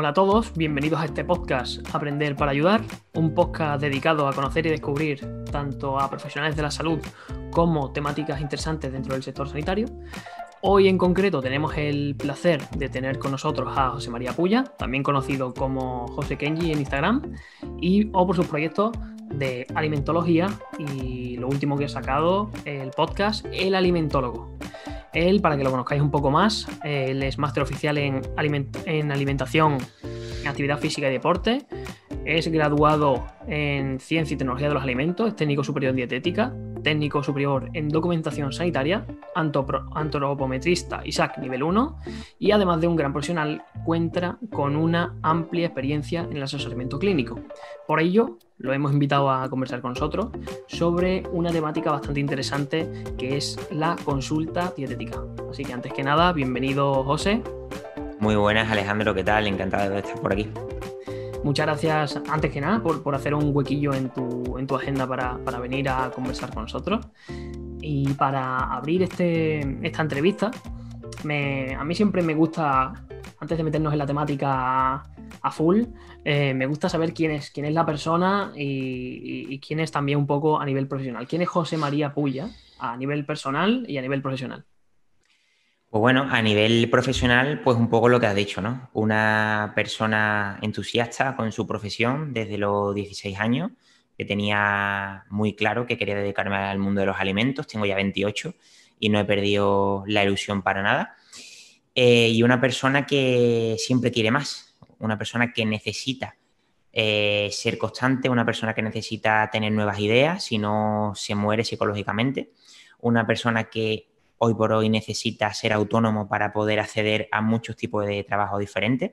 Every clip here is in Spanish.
Hola a todos, bienvenidos a este podcast Aprender para Ayudar, un podcast dedicado a conocer y descubrir tanto a profesionales de la salud como temáticas interesantes dentro del sector sanitario. Hoy en concreto tenemos el placer de tener con nosotros a José María Puya, también conocido como José Kenji en Instagram, y o por sus proyectos de alimentología y lo último que he sacado, el podcast El Alimentólogo él para que lo conozcáis un poco más. Él es máster oficial en, alimentación, en actividad física y deporte. Es graduado en Ciencia y Tecnología de los Alimentos, es técnico superior en dietética, técnico superior en documentación sanitaria, antropometrista Isaac nivel 1 y además de un gran profesional cuenta con una amplia experiencia en el asesoramiento clínico. Por ello, lo hemos invitado a conversar con nosotros sobre una temática bastante interesante que es la consulta dietética. Así que antes que nada, bienvenido José. Muy buenas Alejandro, ¿qué tal? Encantado de estar por aquí muchas gracias, antes que nada, por, por hacer un huequillo en tu, en tu agenda para, venir a conversar con nosotros. Y para abrir este, esta entrevista, me, a mí siempre me gusta, antes de meternos en la temática a full, eh, me gusta saber quién es, quién es la persona y, y quién es también un poco a nivel profesional. ¿Quién es José María Puya a nivel personal y a nivel profesional? Pues bueno, a nivel profesional, pues un poco lo que has dicho, ¿no? Una persona entusiasta con su profesión desde los 16 años, que tenía muy claro que quería dedicarme al mundo de los alimentos, tengo ya 28 y no he perdido la ilusión para nada. Eh, y una persona que siempre quiere más, una persona que necesita eh, ser constante, una persona que necesita tener nuevas ideas, si no se muere psicológicamente, una persona que hoy por hoy necesita ser autónomo para poder acceder a muchos tipos de trabajo diferentes.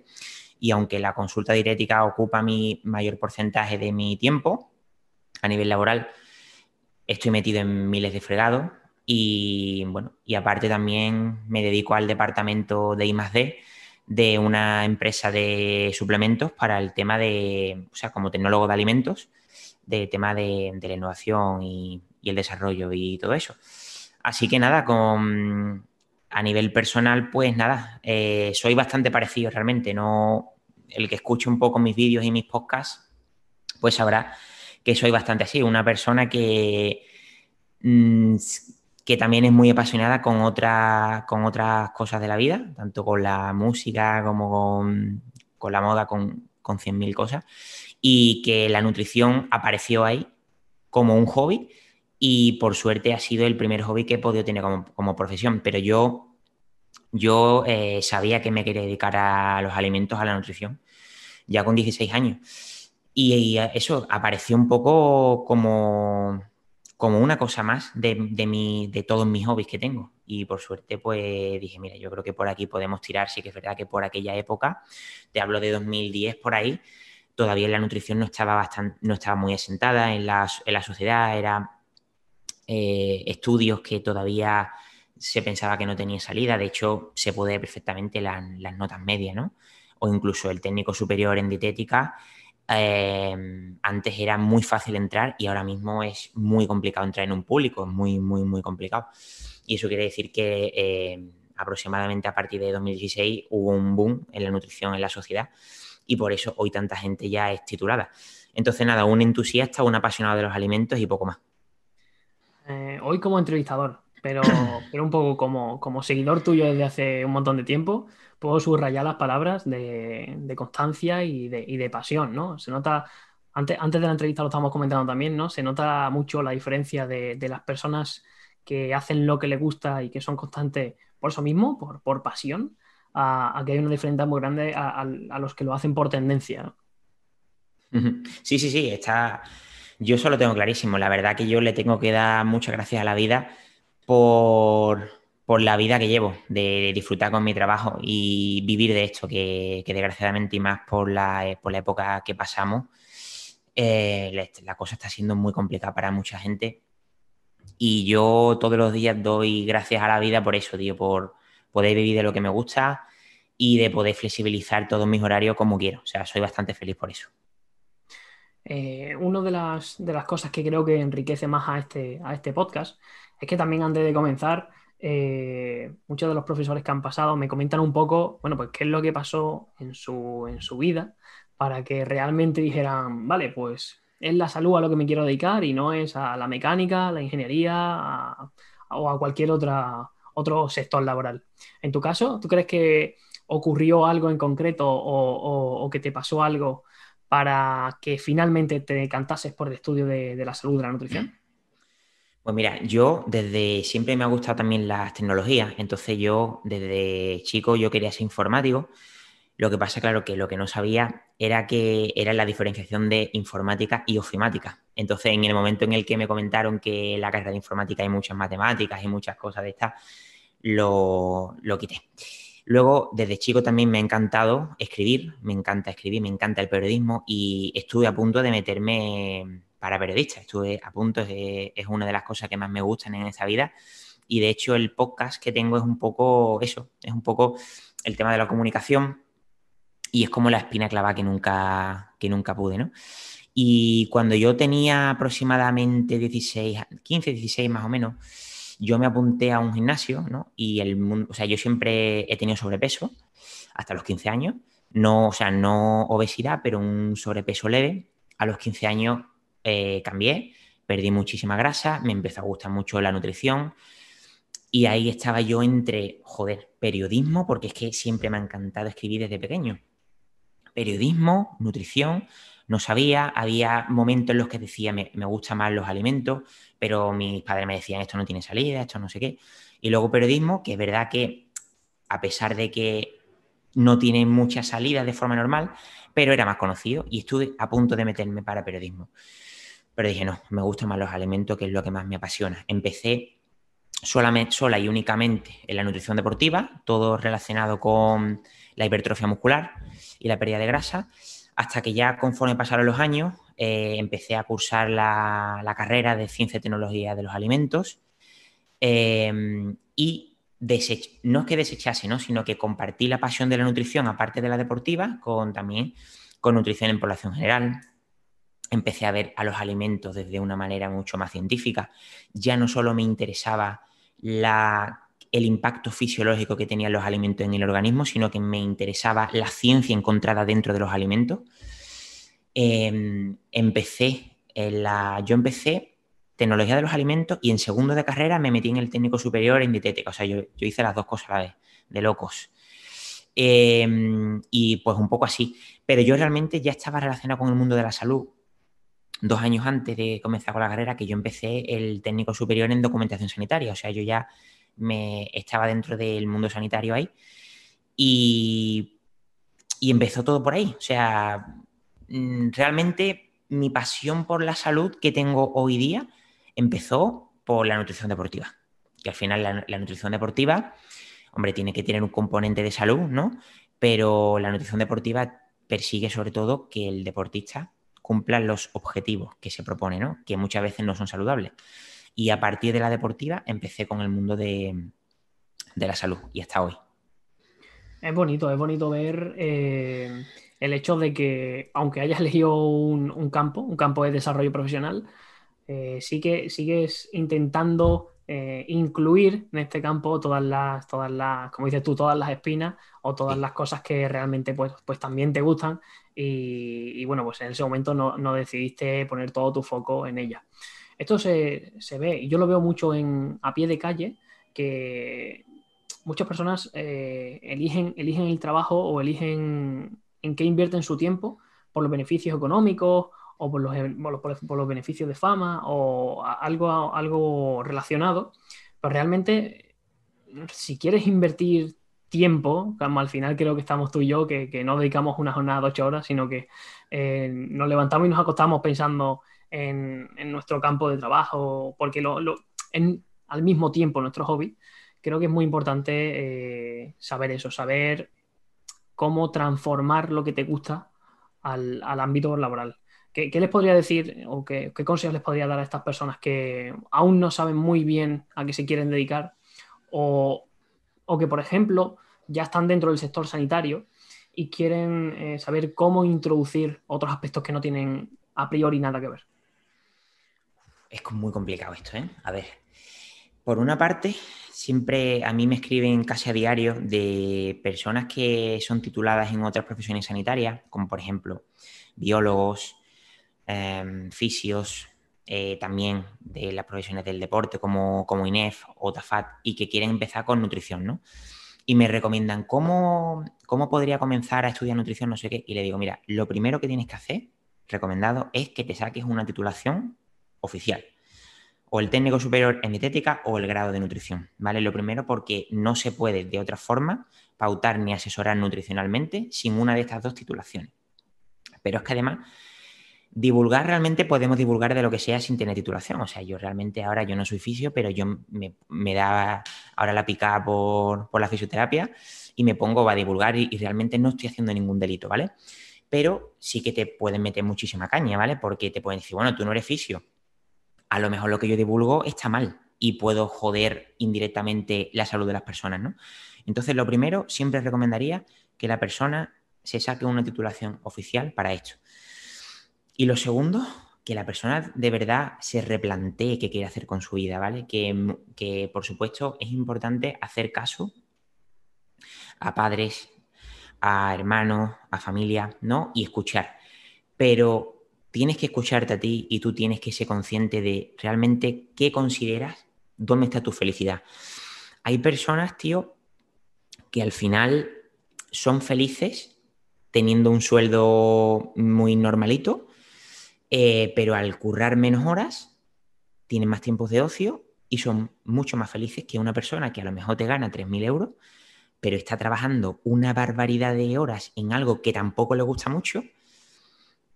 Y aunque la consulta diurética ocupa mi mayor porcentaje de mi tiempo a nivel laboral, estoy metido en miles de fregados. Y bueno, y aparte también me dedico al departamento de I de una empresa de suplementos para el tema de, o sea, como tecnólogo de alimentos, de tema de, la innovación y el desarrollo y todo eso. Así que nada, a nivel personal, pues nada, eh, soy bastante parecido realmente. No, el que escuche un poco mis vídeos y mis podcasts, pues sabrá que soy bastante así, una persona que, mm, que también es muy apasionada con, con otras cosas de la vida, tanto con la música como con, la moda, con, con 100.000 cosas, y que la nutrición apareció ahí como un hobby y por suerte ha sido el primer hobby que he podido tener como, profesión, pero yo, yo eh, sabía que me quería dedicar a los alimentos, a la nutrición, ya con 16 años. Y, eso apareció un poco como, como una cosa más de, mi, de todos mis hobbies que tengo. Y por suerte, pues dije, mira, yo creo que por aquí podemos tirar. Sí que es verdad que por aquella época, te hablo de 2010 por ahí, todavía la nutrición no estaba, bastante, no estaba muy asentada en la, en la sociedad, era eh, estudios que todavía se pensaba que no tenía salida. De hecho, se puede perfectamente las notas medias, ¿no? O incluso el técnico superior en dietética. Eh, antes era muy fácil entrar y ahora mismo es muy complicado entrar en un público, es muy, muy, muy complicado. Y eso quiere decir que eh, aproximadamente a partir de 2016 hubo un boom en la nutrición en la sociedad y por eso hoy tanta gente ya es titulada. Entonces, nada, un entusiasta, un apasionado de los alimentos y poco más hoy como entrevistador, pero, pero un poco como, seguidor tuyo desde hace un montón de tiempo, puedo subrayar las palabras de, constancia y de, pasión, ¿no? Se nota, antes, antes de la entrevista lo estábamos comentando también, ¿no? Se nota mucho la diferencia de, las personas que hacen lo que les gusta y que son constantes por eso mismo, por, pasión, a, que hay una diferencia muy grande a, los que lo hacen por tendencia. Sí, sí, sí, está yo eso lo tengo clarísimo. La verdad que yo le tengo que dar muchas gracias a la vida por, por la vida que llevo, de, disfrutar con mi trabajo y vivir de esto, que, desgraciadamente y más por la, eh, por la época que pasamos, eh, la cosa está siendo muy complicada para mucha gente. Y yo todos los días doy gracias a la vida por eso, tío, por poder vivir de lo que me gusta y de poder flexibilizar todos mis horarios como quiero. O sea, soy bastante feliz por eso. Eh, una de las, de las cosas que creo que enriquece más a este, a este podcast es que también antes de comenzar, eh, muchos de los profesores que han pasado me comentan un poco, bueno, pues qué es lo que pasó en su, vida para que realmente dijeran, vale, pues es la salud a lo que me quiero dedicar y no es a la mecánica, a la ingeniería o a cualquier otra, otro sector laboral. En tu caso, ¿tú crees que ocurrió algo en concreto o que te pasó algo para que finalmente te decantases por el estudio de, la salud de la nutrición? Pues mira, yo desde siempre me ha gustado también las tecnologías, entonces yo desde chico yo quería ser informático. Lo que pasa, claro, que lo que no sabía era que era la diferenciación de informática y ofimática. Entonces, en el momento en el que me comentaron que en la carrera de informática hay muchas matemáticas y muchas cosas de estas, lo, lo quité. Luego, desde chico también me ha encantado escribir, me encanta escribir, me encanta el periodismo y estuve a punto de meterme para periodista, estuve a punto, es, es una de las cosas que más me gustan en esta vida y de hecho el podcast que tengo es un poco eso, es un poco el tema de la comunicación y es como la espina clavada que nunca, que nunca pude, ¿no? Y cuando yo tenía aproximadamente 16, 15, 16 más o menos, yo me apunté a un gimnasio, ¿no? Y el mundo, o sea, yo siempre he tenido sobrepeso hasta los 15 años, no, o sea, no obesidad, pero un sobrepeso leve. A los 15 años eh, cambié, perdí muchísima grasa, me empezó a gustar mucho la nutrición y ahí estaba yo entre, joder, periodismo, porque es que siempre me ha encantado escribir desde pequeño. Periodismo, nutrición, no sabía, había momentos en los que decía, me, gustan más los alimentos, pero mis padres me decían, esto no tiene salida, esto no sé qué. Y luego periodismo, que es verdad que a pesar de que no tiene muchas salidas de forma normal, pero era más conocido y estuve a punto de meterme para periodismo. Pero dije, no, me gustan más los alimentos, que es lo que más me apasiona. Empecé solamente, sola y únicamente en la nutrición deportiva, todo relacionado con la hipertrofia muscular y la pérdida de grasa hasta que ya conforme pasaron los años, eh, empecé a cursar la, carrera de Ciencia y Tecnología de los Alimentos em, y no es que desechase, ¿no? sino que compartí la pasión de la nutrición, aparte de la deportiva, con también con nutrición en población general. Empecé a ver a los alimentos desde una manera mucho más científica. Ya no solo me interesaba la el impacto fisiológico que tenían los alimentos en el organismo, sino que me interesaba la ciencia encontrada dentro de los alimentos. Em, empecé, en la, yo empecé tecnología de los alimentos y en segundo de carrera me metí en el técnico superior en dietética. O sea, yo, hice las dos cosas a la de locos. Em, y pues un poco así. Pero yo realmente ya estaba relacionado con el mundo de la salud dos años antes de comenzar con la carrera, que yo empecé el técnico superior en documentación sanitaria. O sea, yo ya me estaba dentro del mundo sanitario ahí. Y, y empezó todo por ahí. O sea, mm, realmente mi pasión por la salud que tengo hoy día empezó por la nutrición deportiva. Que al final la, nutrición deportiva, hombre, tiene que tener un componente de salud, ¿no? Pero la nutrición deportiva persigue sobre todo que el deportista cumpla los objetivos que se propone, ¿no? Que muchas veces no son saludables. Y a partir de la deportiva empecé con el mundo de, la salud y hasta hoy. Es bonito, es bonito ver eh, el hecho de que, aunque hayas elegido un, campo, un campo de desarrollo profesional, eh, sí que sigues intentando eh, incluir en este campo todas las, todas las, como dices tú, todas las espinas o todas las cosas que realmente pues, pues también te gustan y, bueno, pues en ese momento no, no, decidiste poner todo tu foco en ella. Esto se, ve, y yo lo veo mucho en, a pie de calle, que muchas personas eh, eligen, eligen el trabajo o eligen en qué invierten su tiempo por los beneficios económicos o por los, por los beneficios de fama o algo, algo relacionado. Pero realmente, si quieres invertir tiempo, como al final creo que estamos tú y yo, que, no dedicamos una jornada de ocho horas, sino que eh, nos levantamos y nos acostamos pensando en, nuestro campo de trabajo, porque al mismo tiempo nuestro hobby, creo que es muy importante eh, saber eso, saber cómo transformar lo que te gusta al, ámbito laboral. ¿Qué, les podría decir o qué, qué consejos les podría dar a estas personas que aún no saben muy bien a qué se quieren dedicar o, o que, por ejemplo, ya están dentro del sector sanitario y quieren eh, saber cómo introducir otros aspectos que no tienen a priori nada que ver? es muy complicado esto, ¿eh? A ver. Por una parte, siempre a mí me escriben casi a diario de personas que son tituladas en otras profesiones sanitarias, como por ejemplo biólogos, em, fisios, eh, también de las profesiones del deporte como, INEF o TAFAT y que quieren empezar con nutrición, ¿no? Y me recomiendan cómo, cómo podría comenzar a estudiar nutrición, no sé qué. Y le digo, mira, lo primero que tienes que hacer, recomendado, es que te saques una titulación oficial. O el técnico superior en dietética o el grado de nutrición, ¿vale? Lo primero porque no se puede de otra forma pautar ni asesorar nutricionalmente sin una de estas dos titulaciones. Pero es que además divulgar realmente podemos divulgar de lo que sea sin tener titulación. O sea, yo realmente ahora yo no soy fisio, pero yo me, da ahora la pica por, la fisioterapia y me pongo a divulgar y, y, realmente no estoy haciendo ningún delito, ¿vale? Pero sí que te pueden meter muchísima caña, ¿vale? Porque te pueden decir, bueno, tú no eres fisio, a lo mejor lo que yo divulgo está mal y puedo joder indirectamente la salud de las personas, ¿no? Entonces, lo primero, siempre recomendaría que la persona se saque una titulación oficial para esto. Y lo segundo, que la persona de verdad se replantee qué quiere hacer con su vida, ¿vale? Que, por supuesto es importante hacer caso a padres, a hermanos, a familia, ¿no? Y escuchar. Pero tienes que escucharte a ti y tú tienes que ser consciente de realmente qué consideras, dónde está tu felicidad. Hay personas, tío, que al final son felices teniendo un sueldo muy normalito, eh, pero al currar menos horas, tienen más tiempos de ocio y son mucho más felices que una persona que a lo mejor te gana 3.000 euros, pero está trabajando una barbaridad de horas en algo que tampoco le gusta mucho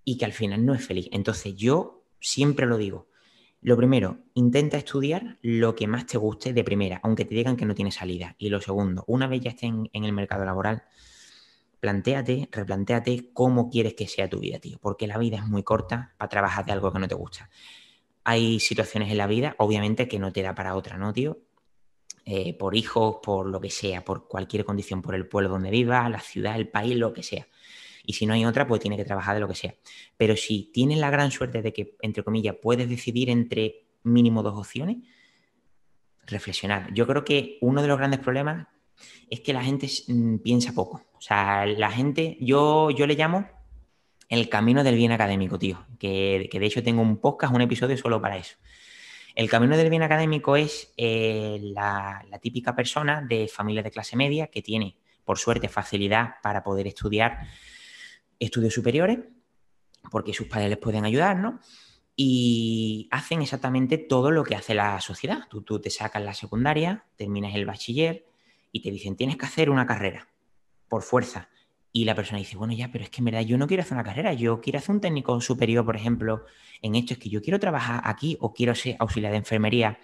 y que al final no es feliz. Entonces yo siempre lo digo. Lo primero, intenta estudiar lo que más te guste de primera, aunque te digan que no tiene salida. Y lo segundo, una vez ya estés en, el mercado laboral, planteate, replanteate cómo quieres que sea tu vida, tío, porque la vida es muy corta para trabajar de algo que no te gusta. Hay situaciones en la vida, obviamente, que no te da para otra, ¿no, tío? Eh, por hijos, por lo que sea, por cualquier condición, por el pueblo donde vivas, la ciudad, el país, lo que sea. Y si no hay otra, pues tiene que trabajar de lo que sea. Pero si tienes la gran suerte de que, entre comillas, puedes decidir entre mínimo dos opciones, reflexionar. Yo creo que uno de los grandes problemas es que la gente mm, piensa poco. O sea, la gente, yo, yo le llamo el camino del bien académico, tío. Que, de hecho tengo un podcast, un episodio solo para eso. El camino del bien académico es eh, la, la, típica persona de familia de clase media que tiene, por suerte, facilidad para poder estudiar estudios superiores, porque sus padres les pueden ayudar, ¿no? Y hacen exactamente todo lo que hace la sociedad. Tú, te sacas la secundaria, terminas el bachiller y te dicen, tienes que hacer una carrera, por fuerza. Y la persona dice, bueno, ya, pero es que en verdad yo no quiero hacer una carrera, yo quiero hacer un técnico superior, por ejemplo, en esto, es que yo quiero trabajar aquí o quiero ser auxiliar de enfermería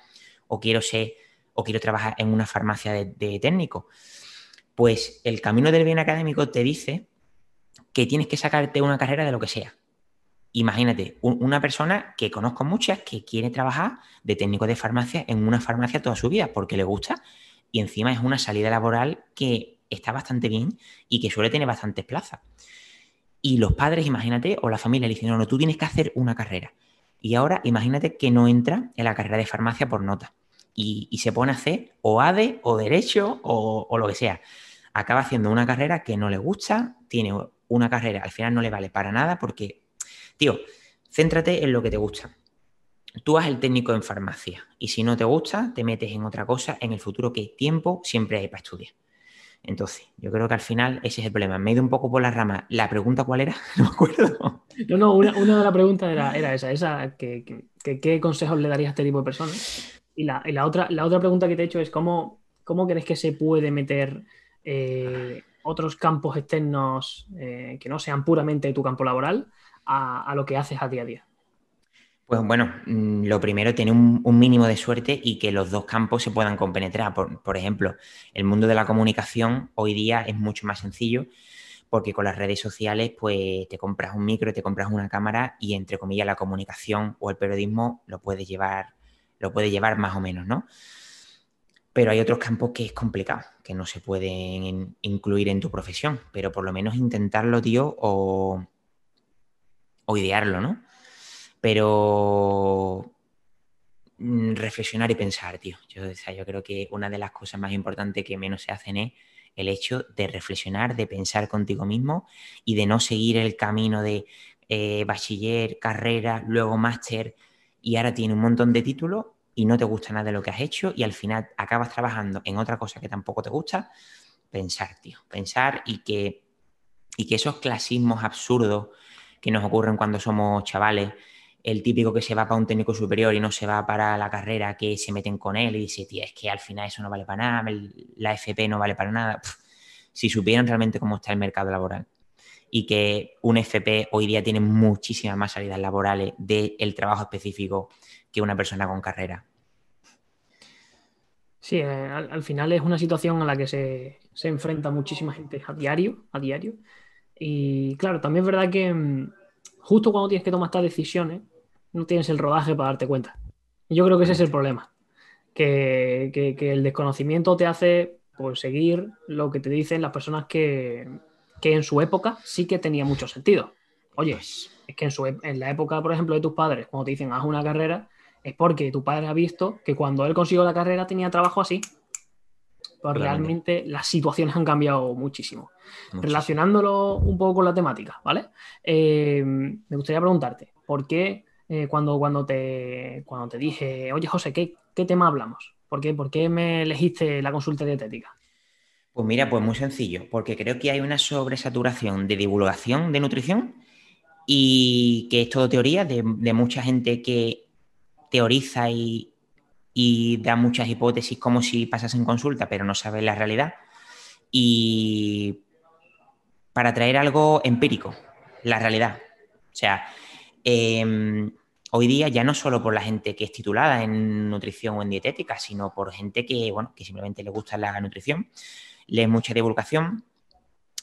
o quiero ser o quiero trabajar en una farmacia de técnico. Pues el camino del bien académico te dice que tienes que sacarte una carrera de lo que sea. Imagínate, una persona que conozco muchas que quiere trabajar de técnico de farmacia en una farmacia toda su vida porque le gusta y encima es una salida laboral que está bastante bien y que suele tener bastantes plazas. Y los padres, imagínate, o la familia le dicen, no, tú tienes que hacer una carrera. Y ahora imagínate que no entra en la carrera de farmacia por nota y, se pone a hacer o ADE o Derecho o, o lo que sea acaba haciendo una carrera que no le gusta, tiene una carrera, al final no le vale para nada porque, tío, céntrate en lo que te gusta. Tú haz el técnico en farmacia y si no te gusta, te metes en otra cosa en el futuro que tiempo siempre hay para estudiar. Entonces, yo creo que al final ese es el problema. Me he ido un poco por las ramas. ¿La pregunta cuál era? No me acuerdo. No, no, una, de las preguntas era, esa, esa que, qué consejos le darías a este tipo de personas. Y la, otra, la otra pregunta que te he hecho es cómo, cómo crees que se puede meter eh, otros campos externos eh, que no sean puramente tu campo laboral a, lo que haces a día a día? Pues bueno, mm, lo primero, tener un, mínimo de suerte y que los dos campos se puedan compenetrar. Por, ejemplo, el mundo de la comunicación hoy día es mucho más sencillo porque con las redes sociales pues te compras un micro, te compras una cámara y entre comillas la comunicación o el periodismo lo puedes llevar lo puedes llevar más o menos, ¿no? pero hay otros campos que es complicado, que no se pueden incluir en tu profesión, pero por lo menos intentarlo, tío, o, idearlo, ¿no? Pero mm, reflexionar y pensar, tío. Yo, yo creo que una de las cosas más importantes que menos se hacen es el hecho de reflexionar, de pensar contigo mismo y de no seguir el camino de eh, bachiller, carrera, luego máster y ahora tiene un montón de títulos y no te gusta nada de lo que has hecho y al final acabas trabajando en otra cosa que tampoco te gusta, pensar, tío, pensar y que, y que esos clasismos absurdos que nos ocurren cuando somos chavales, el típico que se va para un técnico superior y no se va para la carrera, que se meten con él y dice, tío, es que al final eso no vale para nada, la FP no vale para nada, si supieran realmente cómo está el mercado laboral y que un FP hoy día tiene muchísimas más salidas laborales del trabajo específico una persona con carrera. Sí, eh, al, final es una situación a la que se, enfrenta muchísima gente a diario, a diario. Y claro, también es verdad que mm, justo cuando tienes que tomar estas decisiones, no tienes el rodaje para darte cuenta. Yo creo que ese es el problema. Que, el desconocimiento te hace seguir lo que te dicen las personas que, en su época sí que tenía mucho sentido. Oye, pues es que en, su, en la época, por ejemplo, de tus padres, cuando te dicen haz una carrera, es porque tu padre ha visto que cuando él consiguió la carrera tenía trabajo así. Pues realmente. las situaciones han cambiado muchísimo. Relacionándolo un poco con la temática, ¿vale? Eh, me gustaría preguntarte, ¿por qué eh, cuando, cuando, te, cuando te dije, oye José, ¿qué, tema hablamos? ¿Por qué, me elegiste la consulta dietética? Pues mira, pues muy sencillo, porque creo que hay una sobresaturación de divulgación de nutrición y que es todo teoría de mucha gente que teoriza y, da muchas hipótesis como si pasas en consulta, pero no sabes la realidad. Y para traer algo empírico, la realidad. O sea, em, hoy día ya no solo por la gente que es titulada en nutrición o en dietética, sino por gente que, que simplemente le gusta la nutrición, lee mucha divulgación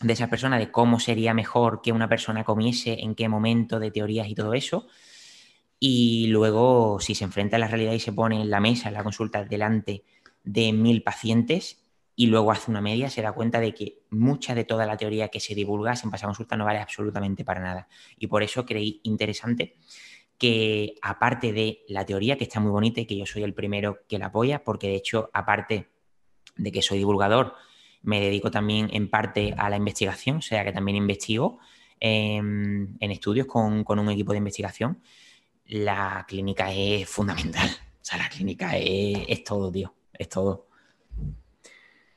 de esas personas, de cómo sería mejor que una persona comiese, en qué momento, de teorías y todo eso. Y luego, si se enfrenta a la realidad y se pone en la mesa, en la consulta, delante de mil pacientes y luego hace una media, se da cuenta de que mucha de toda la teoría que se divulga sin pasar consulta no vale absolutamente para nada. Y por eso creí interesante que, aparte de la teoría, que está muy bonita y que yo soy el primero que la apoya, porque de hecho, aparte de que soy divulgador, me dedico también en parte a la investigación, o sea que también investigo em, en estudios con un equipo de investigación la clínica es fundamental. O sea, la clínica es, todo, tío. Es todo.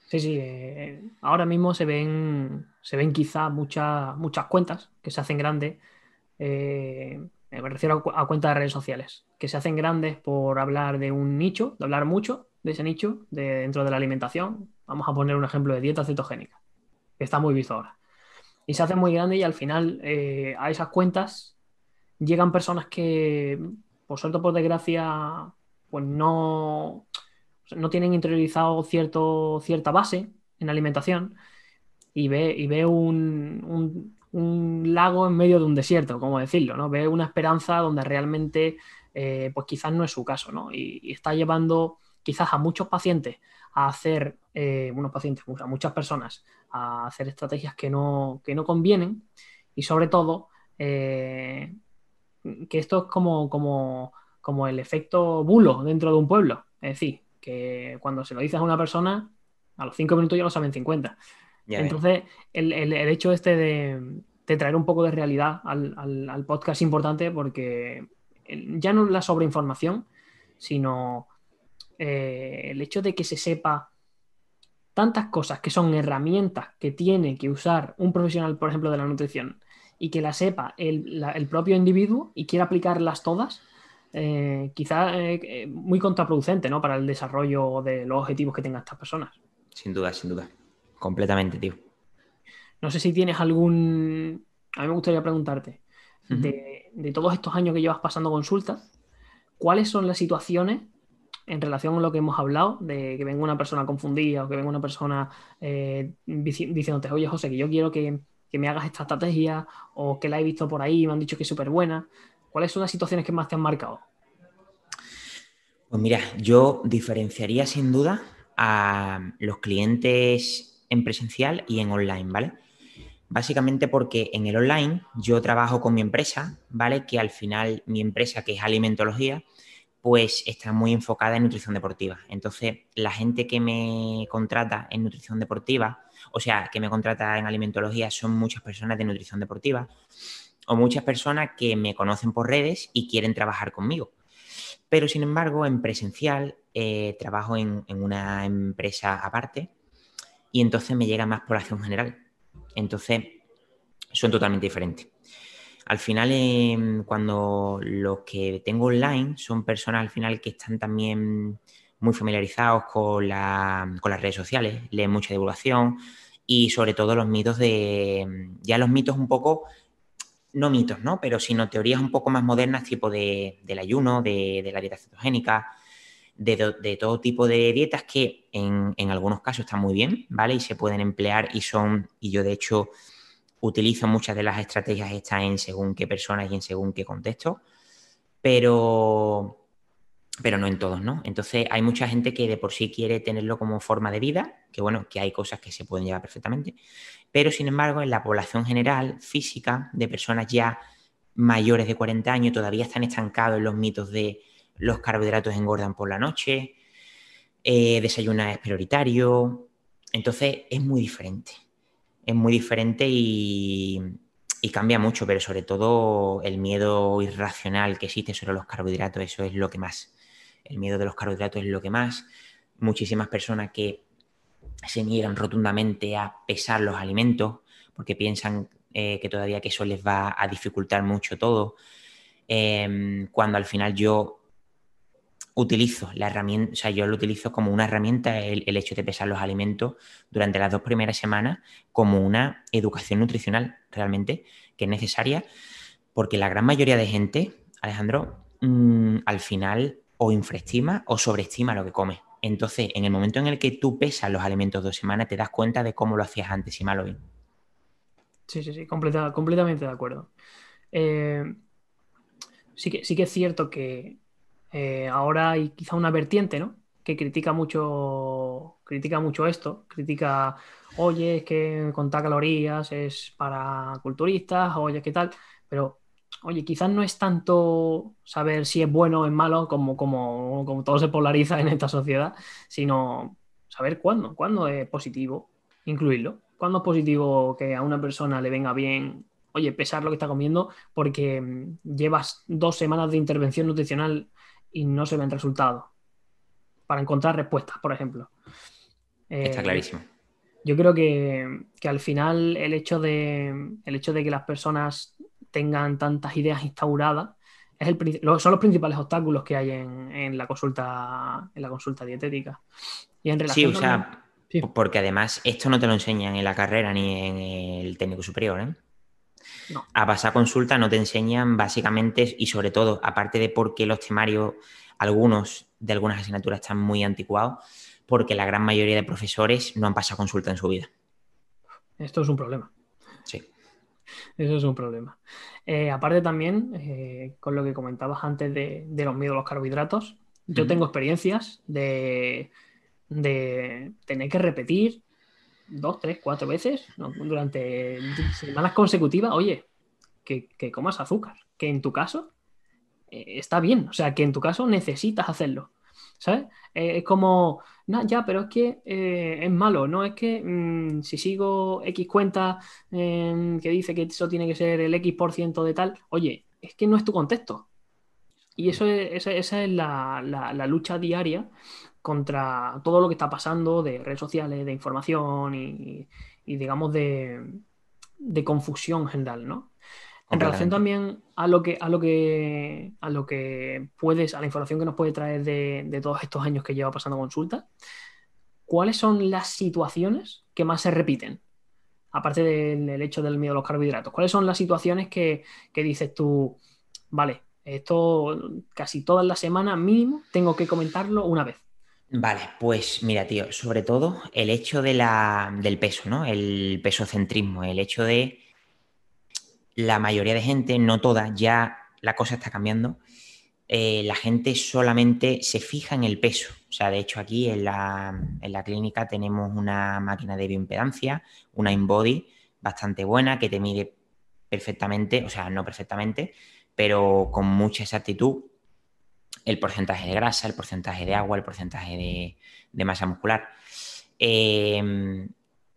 Sí, sí. Eh, ahora mismo se ven, se ven quizá muchas, muchas cuentas que se hacen grandes. Eh, me refiero a, cuentas de redes sociales, que se hacen grandes por hablar de un nicho, de hablar mucho de ese nicho de, dentro de la alimentación. Vamos a poner un ejemplo de dieta cetogénica, que está muy visto ahora. Y se hace muy grande y al final eh, a esas cuentas llegan personas que, por suerte o por desgracia, pues no, no tienen interiorizado cierto, cierta base en alimentación y ve, y ve un, lago en medio de un desierto, como decirlo, ¿no? Ve una esperanza donde realmente, eh, pues quizás no es su caso, ¿no? Y, está llevando quizás a muchos pacientes a hacer, eh, unos pacientes, a muchas personas, a hacer estrategias que no, que no convienen y sobre todo... Eh, que esto es como, como, como el efecto bulo dentro de un pueblo. Es decir, que cuando se lo dices a una persona, a los cinco minutos ya lo saben 50. Entonces, el, hecho este de, traer un poco de realidad al, podcast es importante porque ya no la sobreinformación, sino eh, el hecho de que se sepa tantas cosas que son herramientas que tiene que usar un profesional, por ejemplo, de la nutrición, y que la sepa el, propio individuo y quiera aplicarlas todas, quizás eh, quizá eh, eh, muy contraproducente ¿no? para el desarrollo de los objetivos que tengan estas personas. Sin duda, sin duda. Completamente, tío. No sé si tienes algún... A mí me gustaría preguntarte, de, todos estos años que llevas pasando consultas, ¿cuáles son las situaciones en relación a lo que hemos hablado, de que venga una persona confundida o que venga una persona diciéndote, oye José, que yo quiero que que me hagas esta estrategia o que la he visto por ahí y me han dicho que es súper buena. ¿Cuáles son las situaciones que más te han marcado? Pues mira, yo diferenciaría sin duda a los clientes en presencial y en online, ¿vale? Básicamente porque en el online yo trabajo con mi empresa, ¿vale? Que al final mi empresa, que es Alimentología, pues está muy enfocada en nutrición deportiva. Entonces, la gente que me contrata en nutrición deportiva, o sea, que me contrata en alimentología, son muchas personas de nutrición deportiva o muchas personas que me conocen por redes y quieren trabajar conmigo. Pero, sin embargo, en presencial eh, trabajo en, en una empresa aparte y entonces me llega más población general. Entonces, son totalmente diferentes al final em, cuando los que tengo online son personas al final que están también muy familiarizados con, las redes sociales, leen mucha divulgación y sobre todo los mitos de, em, ya los mitos un poco, no mitos, ¿no? Pero sino teorías un poco más modernas tipo del ayuno, de, la dieta cetogénica, de, todo tipo de dietas que en algunos casos están muy bien, ¿vale? Y se pueden emplear y son, y yo de hecho utilizo muchas de las estrategias estas en según qué personas y en según qué contexto, pero, pero no en todos, ¿no? Entonces hay mucha gente que de por sí quiere tenerlo como forma de vida, que bueno, que hay cosas que se pueden llevar perfectamente, pero sin embargo en la población general física de personas ya mayores de 40 años todavía están estancados en los mitos de los carbohidratos engordan por la noche, eh, es prioritario, entonces es muy diferente es muy diferente y, cambia mucho, pero sobre todo el miedo irracional que existe sobre los carbohidratos, eso es lo que más. El miedo de los carbohidratos es lo que más. Muchísimas personas que se niegan rotundamente a pesar los alimentos porque piensan eh, que todavía que eso les va a dificultar mucho todo. Em, cuando al final yo utilizo la herramienta, o sea, yo lo utilizo como una herramienta el, hecho de pesar los alimentos durante las dos primeras semanas como una educación nutricional realmente que es necesaria, porque la gran mayoría de gente, Alejandro, mm, al final o infraestima o sobreestima lo que come. Entonces, en el momento en el que tú pesas los alimentos dos semanas, te das cuenta de cómo lo hacías antes y mal hoy. Sí, sí, sí, completamente de acuerdo. Eh, sí, que, sí que es cierto que, eh, ahora hay quizá una vertiente, ¿no? Que critica mucho, critica mucho esto, critica, oye, es que contar calorías es para culturistas, oye, ¿qué tal? Pero, oye, quizás no es tanto saber si es bueno o es malo, como, como, como todo se polariza en esta sociedad, sino saber cuándo, cuándo es positivo incluirlo. ¿Cuándo es positivo que a una persona le venga bien oye, pesar lo que está comiendo porque llevas dos semanas de intervención nutricional y no se ven resultados. Para encontrar respuestas, por ejemplo. Está eh, clarísimo. Yo creo que, al final el hecho, de, el hecho de que las personas tengan tantas ideas instauradas es son los principales obstáculos que hay en, en, la consulta en la consulta dietética. Y en relación sí, o sea, porque además esto no te lo enseñan en la carrera ni en el técnico superior, ¿eh? A pasar consulta no te enseñan básicamente y sobre todo, aparte de porque los temarios, algunos de algunas asignaturas están muy anticuados, porque la gran mayoría de profesores no han pasado consulta en su vida. Esto es un problema. Sí. Eso es un problema. Eh, aparte también, eh, con lo que comentabas antes de, los miedos a los carbohidratos, yo tengo experiencias de, de tener que repetir dos, tres, cuatro veces durante semanas consecutivas, oye, que, comas azúcar, que en tu caso eh, está bien, o sea, que en tu caso necesitas hacerlo, ¿sabes? Eh, es como, no, ya, pero es que eh, es malo, ¿no? Es que mm, si sigo X cuenta em, que dice que eso tiene que ser el X por ciento de tal, oye, es que no es tu contexto. Y eso es, esa, es la lucha diaria contra todo lo que está pasando de redes sociales, de información y, digamos, de, confusión general, ¿no? En relación también a lo que, a lo que, a lo que puedes, a la información que nos puede traer de, todos estos años que lleva pasando consulta, ¿cuáles son las situaciones que más se repiten? Aparte del, hecho del miedo a los carbohidratos, ¿cuáles son las situaciones que, que dices tú, vale, esto casi todas las semanas mínimo tengo que comentarlo una vez? Vale, pues mira, tío, sobre todo el hecho de la, del peso, ¿no? El pesocentrismo, el hecho de la mayoría de gente, no toda, ya la cosa está cambiando. Eh, la gente solamente se fija en el peso. O sea, de hecho, aquí en la, en la clínica tenemos una máquina de bioimpedancia, una InBody bastante buena que te mide perfectamente, o sea, no perfectamente, pero con mucha exactitud el porcentaje de grasa, el porcentaje de agua, el porcentaje de, masa muscular. Em,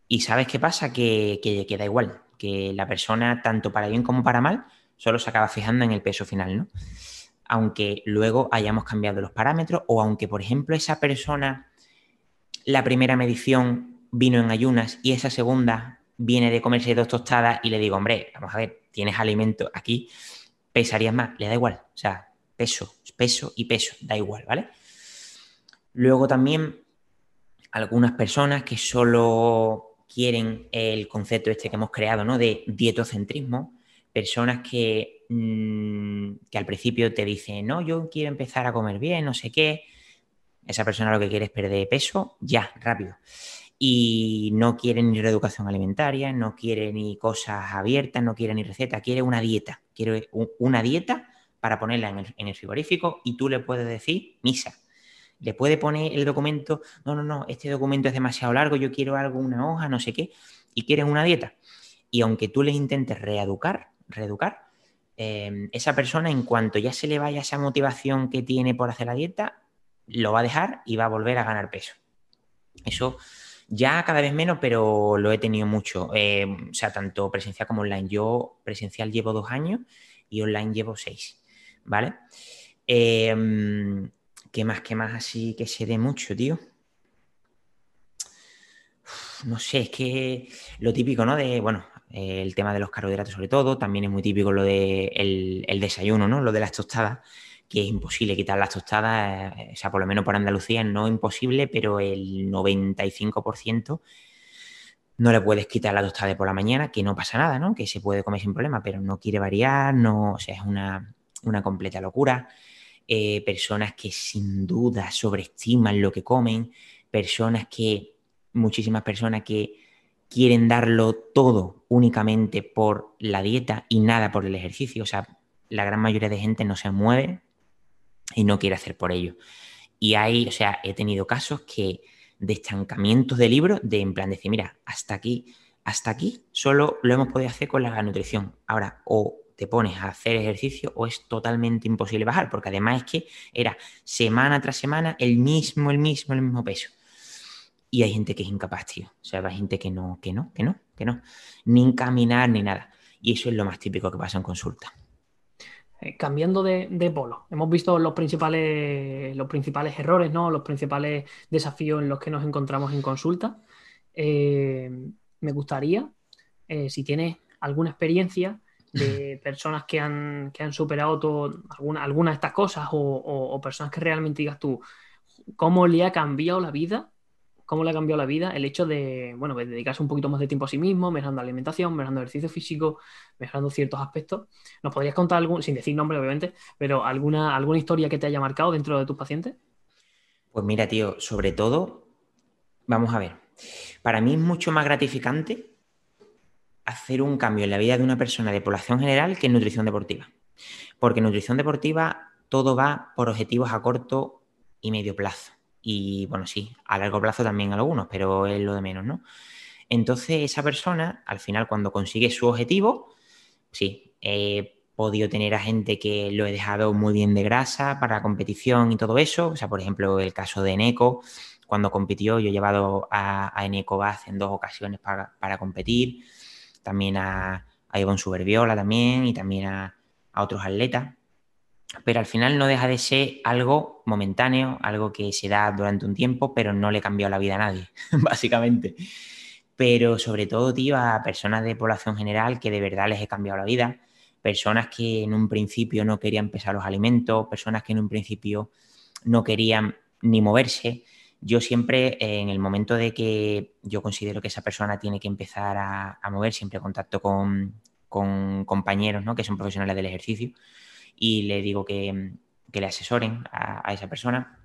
y sabes qué pasa, que, queda igual, que la persona, tanto para bien como para mal, solo se acaba fijando en el peso final, ¿no? Aunque luego hayamos cambiado los parámetros o aunque, por ejemplo, esa persona, la primera medición vino en ayunas y esa segunda viene de comerse dos tostadas y le digo, hombre, vamos a ver, tienes alimento aquí, pesarías más, le da igual, o sea, peso, peso y peso, da igual, ¿vale? Luego también algunas personas que solo quieren el concepto este que hemos creado, ¿no? De dietocentrismo, personas mm, que, al principio te dicen, no, yo quiero empezar a comer bien, no sé qué. Esa persona lo que quiere es perder peso, ya, rápido. Y no quiere ni reeducación alimentaria, no quiere ni cosas abiertas, no quiere ni receta, quiere una dieta. Quiere una dieta para ponerla en el, frigorífico y tú le puedes decir misa. Le puede poner el documento, no, no, no, este documento es demasiado largo, yo quiero algo, una hoja, no sé qué, y quieres una dieta. Y aunque tú les intentes reeducar, reeducar, eh, esa persona en cuanto ya se le vaya esa motivación que tiene por hacer la dieta, lo va a dejar y va a volver a ganar peso. Eso ya cada vez menos, pero lo he tenido mucho. Eh, o sea, tanto presencial como online. Yo presencial llevo dos años y online llevo seis. ¿vale? Em, ¿Qué más, qué más así que se dé mucho, tío? no sé, es que lo típico, ¿no? De, bueno, el tema de los carbohidratos sobre todo, también es muy típico lo de el, desayuno, ¿no? Lo de las tostadas, que es imposible quitar las tostadas, eh, o sea, por lo menos por Andalucía no imposible, pero el 95% no le puedes quitar la tostada por la mañana, que no pasa nada, ¿no? Que se puede comer sin problema, pero no quiere variar, no, o sea, es una, una completa locura, eh, personas que sin duda sobreestiman lo que comen, personas que, muchísimas personas que quieren darlo todo únicamente por la dieta y nada por el ejercicio, o sea, la gran mayoría de gente no se mueve y no quiere hacer por ello. Y hay, o sea, he tenido casos que de estancamientos de libros, de en plan decir, mira, hasta aquí, hasta aquí solo lo hemos podido hacer con la nutrición. Ahora, o te pones a hacer ejercicio o es totalmente imposible bajar, porque además es que era semana tras semana el mismo, el mismo, el mismo peso. Y hay gente que es incapaz, tío. O sea, hay gente que no, que no, que no, que no. Ni caminar ni nada. Y eso es lo más típico que pasa en consulta. Eh, cambiando de, polo, hemos visto los principales, los principales errores, ¿no? Los principales desafíos en los que nos encontramos en consulta. Eh, me gustaría, eh, si tienes alguna experiencia, de personas que han, superado alguna, de estas cosas o, personas que realmente digas tú, ¿cómo le ha cambiado la vida? ¿Cómo le ha cambiado la vida el hecho de, bueno, pues, dedicarse un poquito más de tiempo a sí mismo, mejorando alimentación, mejorando ejercicio físico, mejorando ciertos aspectos? ¿Nos podrías contar algún, sin decir nombre obviamente, pero alguna, alguna historia que te haya marcado dentro de tus pacientes? Pues mira, tío, sobre todo, vamos a ver, para mí es mucho más gratificante hacer un cambio en la vida de una persona de población general que en nutrición deportiva. Porque nutrición deportiva todo va por objetivos a corto y medio plazo. Y bueno, sí, a largo plazo también algunos, pero es lo de menos, ¿no? Entonces esa persona, al final, cuando consigue su objetivo, sí, he podido tener a gente que lo he dejado muy bien de grasa para competición y todo eso. O sea, por ejemplo, el caso de Eneco, cuando compitió, yo he llevado a, Eneco Baz en dos ocasiones para, para competir también a, a Ivonne también y también a, otros atletas. Pero al final no deja de ser algo momentáneo, algo que se da durante un tiempo, pero no le cambió la vida a nadie, básicamente. Pero sobre todo, tío, a personas de población general que de verdad les he cambiado la vida, personas que en un principio no querían pesar los alimentos, personas que en un principio no querían ni moverse, yo siempre eh, en el momento de que yo considero que esa persona tiene que empezar a, mover, siempre contacto con, compañeros ¿no? que son profesionales del ejercicio y le digo que, le asesoren a, esa persona.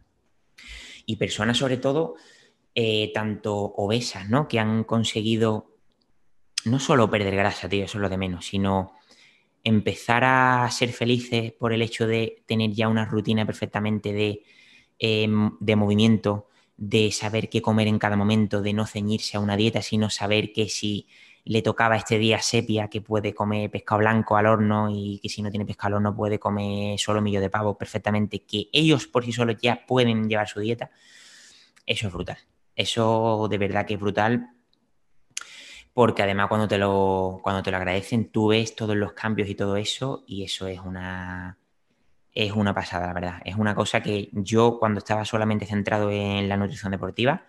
Y personas sobre todo, eh, tanto obesas, ¿no? que han conseguido no solo perder grasa, tío, eso es lo de menos, sino empezar a ser felices por el hecho de tener ya una rutina perfectamente de, em, de movimiento, de saber qué comer en cada momento, de no ceñirse a una dieta, sino saber que si le tocaba este día sepia, que puede comer pescado blanco al horno y que si no tiene pescado al horno puede comer solo millo de pavo perfectamente, que ellos por sí solos ya pueden llevar su dieta, eso es brutal. Eso de verdad que es brutal porque además cuando te lo, cuando te lo agradecen tú ves todos los cambios y todo eso y eso es una es una pasada, la verdad. Es una cosa que yo cuando estaba solamente centrado en la nutrición deportiva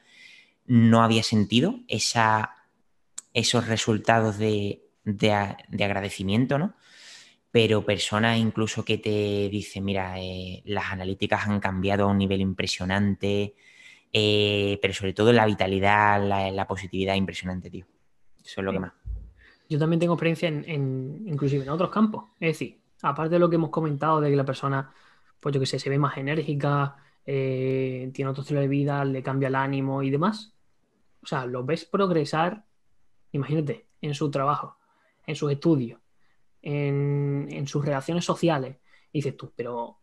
no había sentido esa, esos resultados de, agradecimiento, ¿no? Pero personas incluso que te dicen, mira, eh, las analíticas han cambiado a un nivel impresionante, eh, pero sobre todo la vitalidad, la, positividad impresionante, tío. Eso es lo que más. Yo también tengo experiencia en, inclusive en otros campos. Es decir, aparte de lo que hemos comentado, de que la persona, pues yo que sé, se ve más enérgica, eh, tiene otro estilo de vida, le cambia el ánimo y demás. O sea, lo ves progresar, imagínate, en su trabajo, en sus estudios, en, sus relaciones sociales. Y dices tú, pero,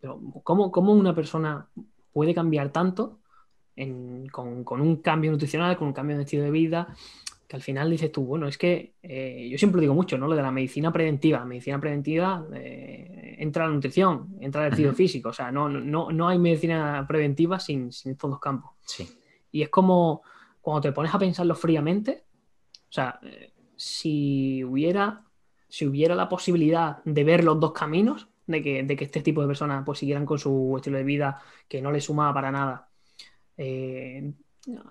pero ¿cómo, una persona puede cambiar tanto con, con, un cambio nutricional, con un cambio de estilo de vida, que al final dices tú, bueno, es que eh, yo siempre digo mucho, ¿no? Lo de la medicina preventiva. medicina preventiva eh, entra la nutrición, entra el ejercicio físico, o sea, no, no, hay medicina preventiva sin, sin estos dos campos. Sí. Y es como cuando te pones a pensarlo fríamente, o sea, si hubiera, si hubiera la posibilidad de ver los dos caminos, de que, este tipo de personas pues siguieran con su estilo de vida que no le sumaba para nada eh,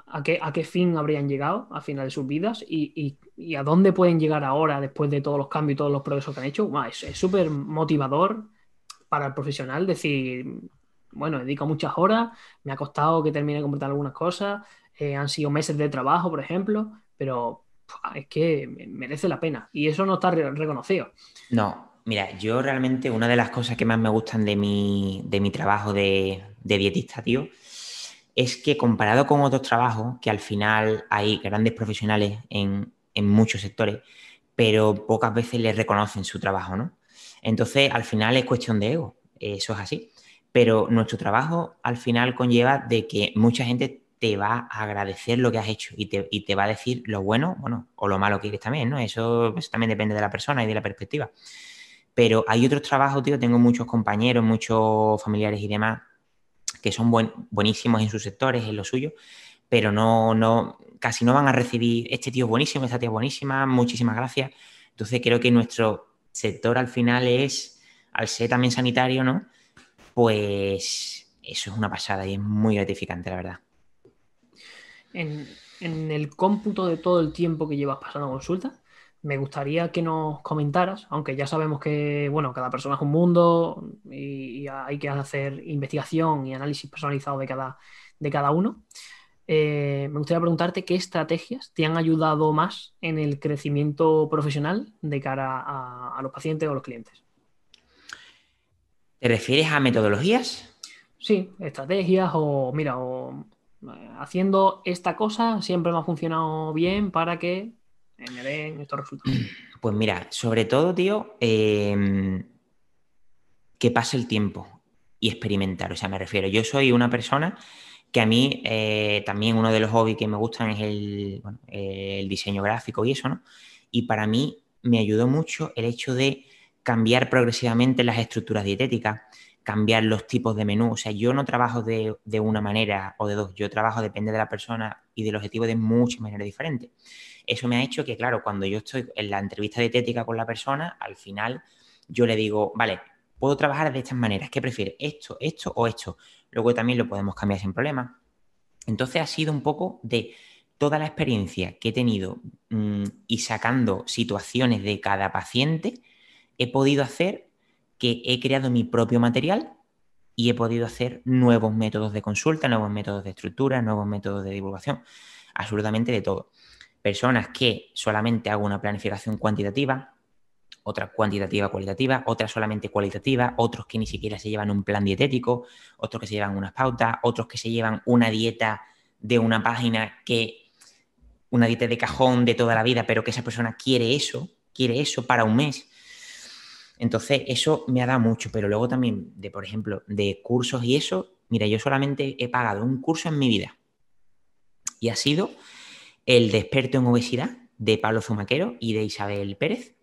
a qué, fin habrían llegado a final de sus vidas y, a dónde pueden llegar ahora después de todos los cambios y todos los progresos que han hecho. es súper motivador para el profesional decir, bueno, dedico muchas horas, me ha costado que termine de completar algunas cosas, eh, han sido meses de trabajo, por ejemplo, pero es que merece la pena y eso no está reconocido. No, mira, yo realmente una de las cosas que más me gustan de mi, trabajo de, de dietista, tío, es que comparado con otros trabajos, que al final hay grandes profesionales en, muchos sectores, pero pocas veces les reconocen su trabajo, ¿no? Entonces, al final es cuestión de ego, eso es así. Pero nuestro trabajo al final conlleva de que mucha gente te va a agradecer lo que has hecho y te, va a decir lo bueno, bueno, o lo malo que eres también, ¿no? eso también depende de la persona y de la perspectiva. Pero hay otros trabajos, tío, tengo muchos compañeros, muchos familiares y demás que son buenísimos en sus sectores, en lo suyo, pero no, no, casi no van a recibir, este tío es buenísimo, esta tía es buenísima, muchísimas gracias. Entonces creo que nuestro sector al final es, al ser también sanitario, ¿no? Pues eso es una pasada y es muy gratificante, la verdad. En, en el cómputo de todo el tiempo que llevas pasando consulta, me gustaría que nos comentaras, aunque ya sabemos que, bueno, cada persona es un mundo y, hay que hacer investigación y análisis personalizado de cada, de cada uno. Eh, me gustaría preguntarte qué estrategias te han ayudado más en el crecimiento profesional de cara a, a los pacientes o los clientes. ¿Te refieres a metodologías? Sí, estrategias o, mira, o eh, haciendo esta cosa siempre me ha funcionado bien para que e pues mira, sobre todo, tío, em, que pase el tiempo y experimentar. O sea, me refiero, yo soy una persona que a mí eh, también uno de los hobbies que me gustan es el diseño gráfico y eso, ¿no? Y para mí me ayudó mucho el hecho de cambiar progresivamente las estructuras dietéticas, cambiar los tipos de menú. O sea, yo no trabajo de, una manera o de dos, yo trabajo, depende de la persona y del objetivo de muchas maneras diferentes. Eso me ha hecho que, claro, cuando yo estoy en la entrevista dietética con la persona, al final yo le digo, vale, puedo trabajar de estas maneras, ¿qué prefieres? ¿Esto, esto o esto? Luego también lo podemos cambiar sin problema. Entonces ha sido un poco de toda la experiencia que he tenido mm, y sacando situaciones de cada paciente, he podido hacer que he creado mi propio material y he podido hacer nuevos métodos de consulta, nuevos métodos de estructura, nuevos métodos de divulgación, absolutamente de todo. Personas que solamente hago una planificación cuantitativa, otra cuantitativa cualitativa, otra solamente cualitativa, otros que ni siquiera se llevan un plan dietético, otros que se llevan unas pautas, otros que se llevan una dieta de una página que una dieta de cajón de toda la vida, pero que esa persona quiere eso, quiere eso para un mes entonces, eso me ha dado mucho, pero luego también, de por ejemplo, de cursos y eso, mira, yo solamente he pagado un curso en mi vida y ha sido el de en obesidad de Pablo Zumaquero y de Isabel Pérez,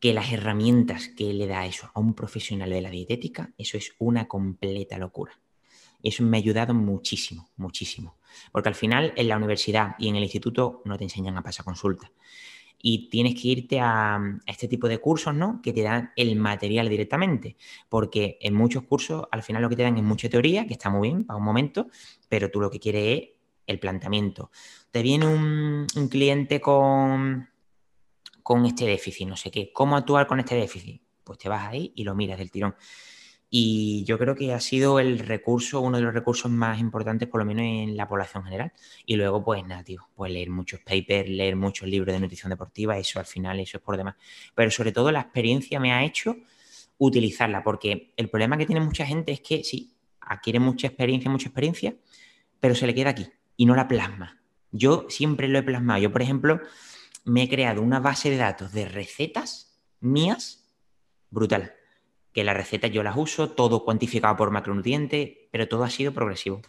que las herramientas que le da eso a un profesional de la dietética, eso es una completa locura. Eso me ha ayudado muchísimo, muchísimo. Porque al final en la universidad y en el instituto no te enseñan a pasar consulta y tienes que irte mm, a, este tipo de cursos, ¿no? Que te dan el material directamente, porque en muchos cursos al final lo que te dan es mucha teoría, que está muy bien para un momento, pero tú lo que quieres es el planteamiento. Te viene un, cliente con, con este déficit, no sé qué, ¿cómo actuar con este déficit? Pues te vas ahí y lo miras del tirón y yo creo que ha sido el recurso, uno de los recursos más importantes, por lo menos en la población general. Y luego, pues nada, tío, pues leer muchos papers, leer muchos libros de nutrición deportiva, eso al final, eso es por demás. Pero sobre todo la experiencia me ha hecho utilizarla, porque el problema que tiene mucha gente es que sí, adquiere mucha experiencia, mucha experiencia, pero se le queda aquí y no la plasma. Yo siempre lo he plasmado. Yo, por ejemplo, me he creado una base de datos de recetas mías brutal que las recetas yo las uso, todo cuantificado por macronutriente, pero todo ha sido progresivo.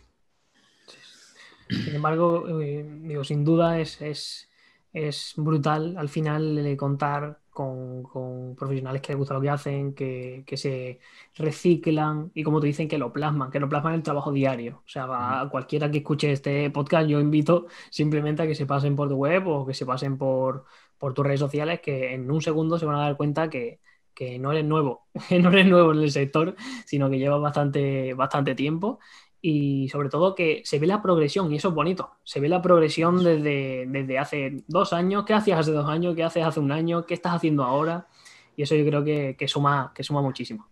Sin embargo, eh, digo, sin duda es, es, brutal al final contar con, profesionales que les gusta lo que hacen, que, que, se reciclan y como te dicen, que lo plasman, que lo plasman en el trabajo diario. O sea, a cualquiera que escuche este podcast, yo invito simplemente a que se pasen por tu web o que se pasen por, por tus redes sociales, que en un segundo se van a dar cuenta que, que no eres nuevo, no eres nuevo en el sector, sino que llevas bastante, bastante tiempo y sobre todo que se ve la progresión y eso es bonito, se ve la progresión desde, desde hace dos años, qué hacías hace dos años, qué haces hace un año, qué estás haciendo ahora y eso yo creo que, suma, que suma muchísimo.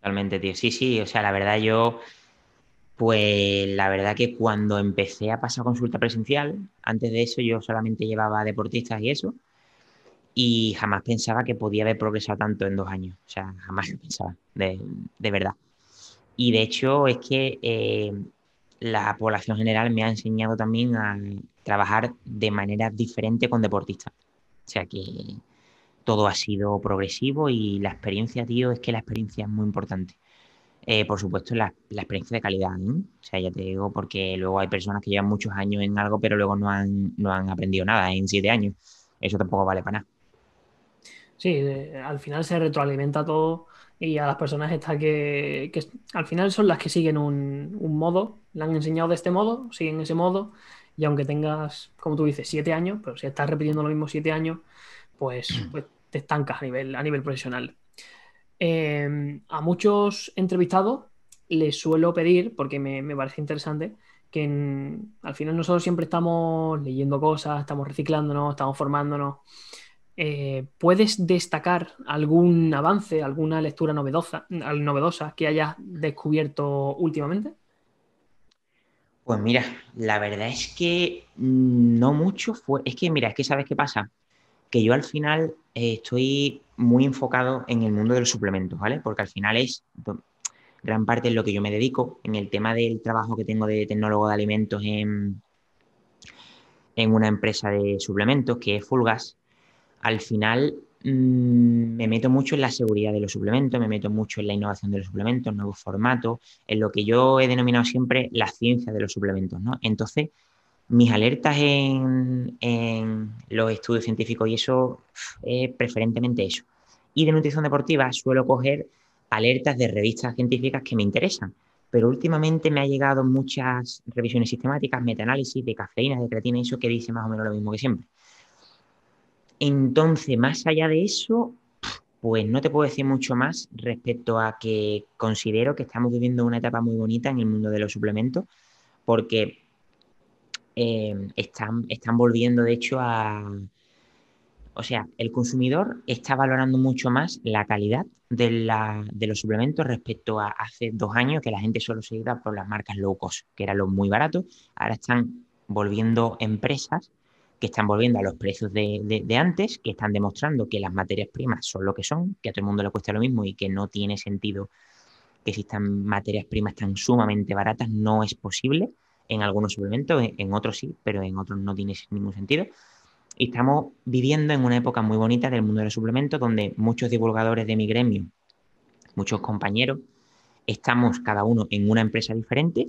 Realmente, tío. Sí, sí, o sea, la verdad yo, pues la verdad que cuando empecé a pasar consulta presencial, antes de eso yo solamente llevaba deportistas y eso, y jamás pensaba que podía haber progresado tanto en dos años. O sea, jamás pensaba, de, verdad. Y de hecho es que eh, la población general me ha enseñado también a trabajar de manera diferente con deportistas. O sea que todo ha sido progresivo y la experiencia, tío, es que la experiencia es muy importante. Eh, por supuesto, la, experiencia de calidad. O sea, ya te digo, porque luego hay personas que llevan muchos años en algo, pero luego no no han aprendido nada en siete años. Eso tampoco vale para nada. Sí, al final se retroalimenta todo y a las personas estas que, al final son las que siguen un, modo, le han enseñado de este modo, siguen ese modo y aunque tengas, como tú dices, siete años, pero si estás repitiendo lo mismo siete años, pues, mm. pues te estancas a nivel, a nivel profesional. Em, a muchos entrevistados les suelo pedir, porque me, parece interesante, que al final nosotros siempre estamos leyendo cosas, estamos reciclándonos, estamos formándonos. Eh, ¿puedes destacar algún avance, alguna lectura novedosa, novedosa que hayas descubierto últimamente? Pues mira, la verdad es que no mucho fue. Es que mira, es que sabes qué pasa. Que yo al final eh, estoy muy enfocado en el mundo de los suplementos, ¿vale? Porque al final es gran parte de lo que yo me dedico, en el tema del trabajo que tengo de tecnólogo de alimentos en, en una empresa de suplementos que es Fulgas, al final mm, me meto mucho en la seguridad de los suplementos, me meto mucho en la innovación de los suplementos, nuevos formatos, en lo que yo he denominado siempre la ciencia de los suplementos, ¿no? Entonces, mis alertas en, los estudios científicos y eso es preferentemente eso. Y de nutrición deportiva suelo coger alertas de revistas científicas que me interesan pero últimamente me ha llegado muchas revisiones sistemáticas, metaanálisis de cafeína, de creatina, y eso que dice más o menos lo mismo que siempre. Entonces, más allá de eso, pues no te puedo decir mucho más respecto a que considero que estamos viviendo una etapa muy bonita en el mundo de los suplementos, porque eh, están, están volviendo, de hecho, a... O sea, el consumidor está valorando mucho más la calidad de, de los suplementos respecto a hace dos años que la gente solo se iba por las marcas low cost, que eran los muy baratos. Ahora están volviendo empresas que están volviendo a los precios de, antes, que están demostrando que las materias primas son lo que son, que a todo el mundo le cuesta lo mismo y que no tiene sentido que existan materias primas tan sumamente baratas, no es posible en algunos suplementos, en, en otros sí, pero en otros no tiene ningún sentido. Y estamos viviendo en una época muy bonita del mundo de los suplementos, donde muchos divulgadores de mi gremio, muchos compañeros, estamos cada uno en una empresa diferente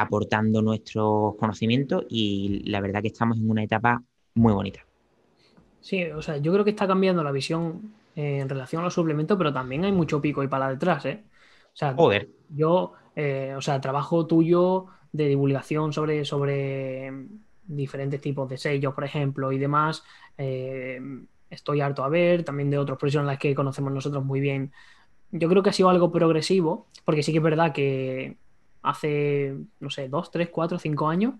aportando nuestros conocimientos y la verdad que estamos en una etapa muy bonita. Sí, o sea, yo creo que está cambiando la visión eh, en relación a los suplementos, pero también hay mucho pico y pala detrás, ¿eh? O sea, Joder. yo, eh, o sea, trabajo tuyo de divulgación sobre, sobre diferentes tipos de sellos, por ejemplo, y demás. Eh, estoy harto a ver, también de otros profesionales que conocemos nosotros muy bien. Yo creo que ha sido algo progresivo, porque sí que es verdad que hace, no sé, dos, tres, cuatro, cinco años,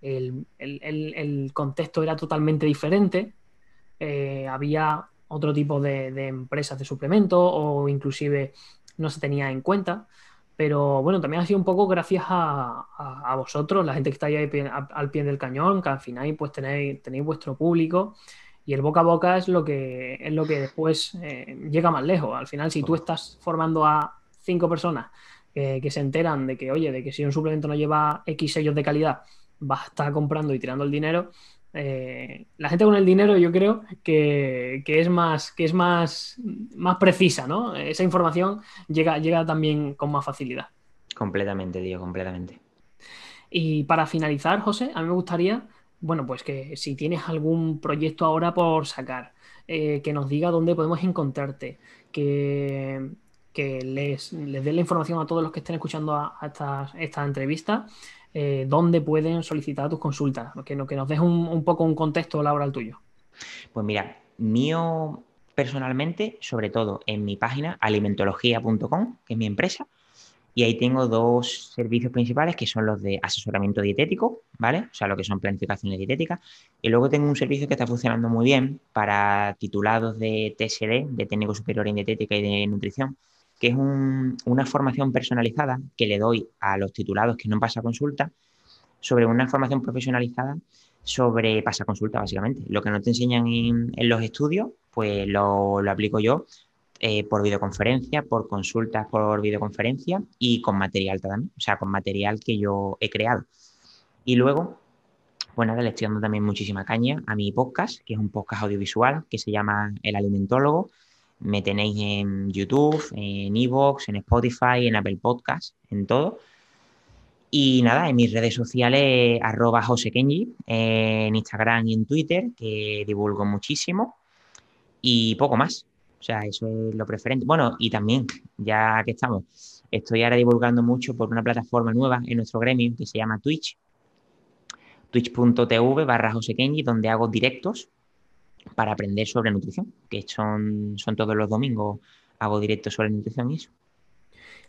el, contexto era totalmente diferente. Eh, había otro tipo de, empresas de suplemento o inclusive no se tenía en cuenta. Pero bueno, también ha sido un poco gracias a, vosotros, la gente que está ahí al pie, del cañón, que al final pues tenéis, tenéis vuestro público y el boca a boca es lo que, es lo que después eh, llega más lejos. Al final, si tú estás formando a cinco personas eh, que, se enteran de que, oye, de que si un suplemento no lleva X sellos de calidad, va a estar comprando y tirando el dinero. Eh, la gente con el dinero yo creo que, es más que es más, más precisa, ¿no? Esa información llega, llega también con más facilidad. Completamente, dios completamente. Y para finalizar, José, a mí me gustaría, bueno, pues que si tienes algún proyecto ahora por sacar, eh, que nos diga dónde podemos encontrarte, que que les, dé la información a todos los que estén escuchando a, esta entrevista, eh, dónde pueden solicitar tus consultas, que, que nos des un, poco un contexto, laboral tuyo. Pues mira, mío personalmente, sobre todo en mi página alimentología.com, que es mi empresa, y ahí tengo dos servicios principales que son los de asesoramiento dietético, ¿vale? O sea, lo que son planificaciones dietéticas. Y luego tengo un servicio que está funcionando muy bien para titulados de TSD, de técnico superior en dietética y de nutrición, que es una formación personalizada que le doy a los titulados que no pasa consulta, sobre una formación profesionalizada sobre pasa consulta, básicamente. Lo que no te enseñan en, los estudios, pues lo, aplico yo eh, por videoconferencia, por consultas por videoconferencia y con material también, o sea, con material que yo he creado. Y luego, pues nada, le estoy dando también muchísima caña a mi podcast, que es un podcast audiovisual que se llama El Alimentólogo, me tenéis en YouTube, en Evox, en Spotify, en Apple Podcast, en todo. Y nada, en mis redes sociales, arroba Kenji, en Instagram y en Twitter, que divulgo muchísimo. Y poco más. O sea, eso es lo preferente. Bueno, y también, ya que estamos, estoy ahora divulgando mucho por una plataforma nueva en nuestro gremio que se llama Twitch. Twitch.tv barra Kenji, donde hago directos para aprender sobre nutrición, que son, son todos los domingos, hago directo sobre nutrición y eso.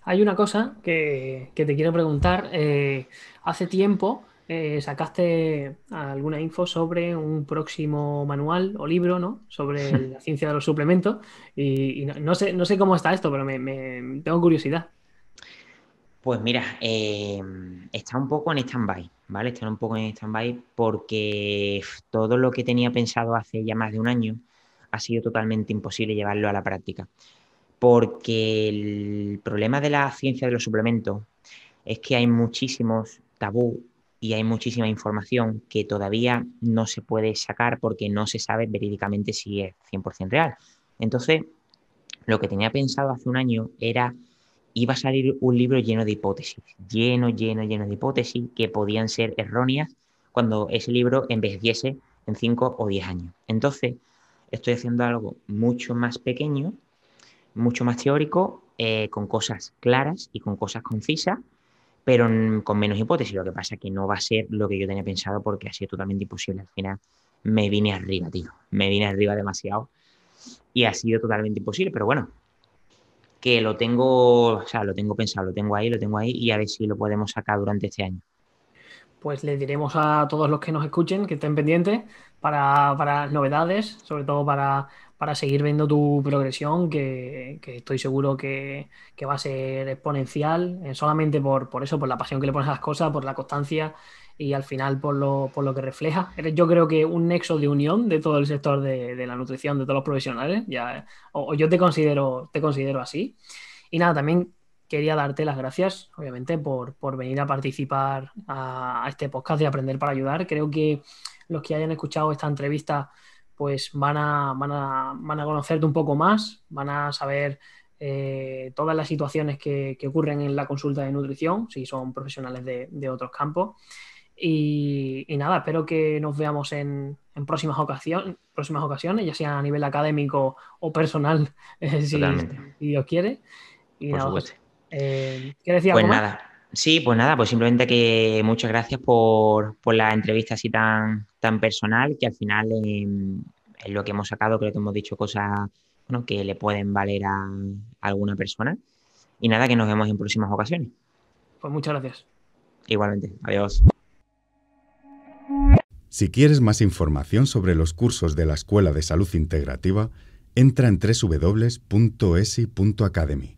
Hay una cosa que, te quiero preguntar. Eh, hace tiempo eh, sacaste alguna info sobre un próximo manual o libro, ¿no? Sobre la ciencia de los suplementos. Y, no, sé, no sé cómo está esto, pero me, tengo curiosidad. Pues mira, eh, está un poco en stand-by. ¿vale? Están un poco en stand-by porque todo lo que tenía pensado hace ya más de un año ha sido totalmente imposible llevarlo a la práctica. Porque el problema de la ciencia de los suplementos es que hay muchísimos tabú y hay muchísima información que todavía no se puede sacar porque no se sabe verídicamente si es 100% real. Entonces, lo que tenía pensado hace un año era iba a salir un libro lleno de hipótesis, lleno, lleno, lleno de hipótesis que podían ser erróneas cuando ese libro envejeciese en 5 o 10 años. Entonces, estoy haciendo algo mucho más pequeño, mucho más teórico, eh, con cosas claras y con cosas concisas, pero con menos hipótesis. Lo que pasa es que no va a ser lo que yo tenía pensado porque ha sido totalmente imposible. Al final me vine arriba, tío. Me vine arriba demasiado y ha sido totalmente imposible, pero bueno, que lo tengo, o lo tengo pensado, lo tengo ahí, lo tengo ahí y a ver si lo podemos sacar durante este año. Pues le diremos a todos los que nos escuchen que estén pendientes para, novedades, sobre todo para, seguir viendo tu progresión, que, estoy seguro que, va a ser exponencial, eh, solamente por, por eso, por la pasión que le pones a las cosas, por la constancia y al final por lo, que refleja, eh, yo creo que un nexo de unión de todo el sector de, la nutrición, de todos los profesionales, ya, o, yo te considero, te considero así. Y nada, también quería darte las gracias, obviamente, por, venir a participar a, este podcast de Aprender para Ayudar. Creo que los que hayan escuchado esta entrevista pues van a, van a, conocerte un poco más, van a saber eh, todas las situaciones que, ocurren en la consulta de nutrición, si son profesionales de, de otros campos. Y, nada, espero que nos veamos en, próximas, próximas ocasiones, ya sea a nivel académico o personal, eh, si, Dios quiere. ¿Qué decía? Pues, eh, pues nada. Sí, pues nada, pues simplemente que muchas gracias por, la entrevista así tan, tan personal, que al final en, em, lo que hemos sacado creo que hemos dicho cosas que le pueden valer a alguna persona. Y nada, que nos vemos en próximas ocasiones. Pues muchas gracias. Igualmente, adiós. Si quieres más información sobre los cursos de la Escuela de Salud Integrativa, entra en www.esi.academy.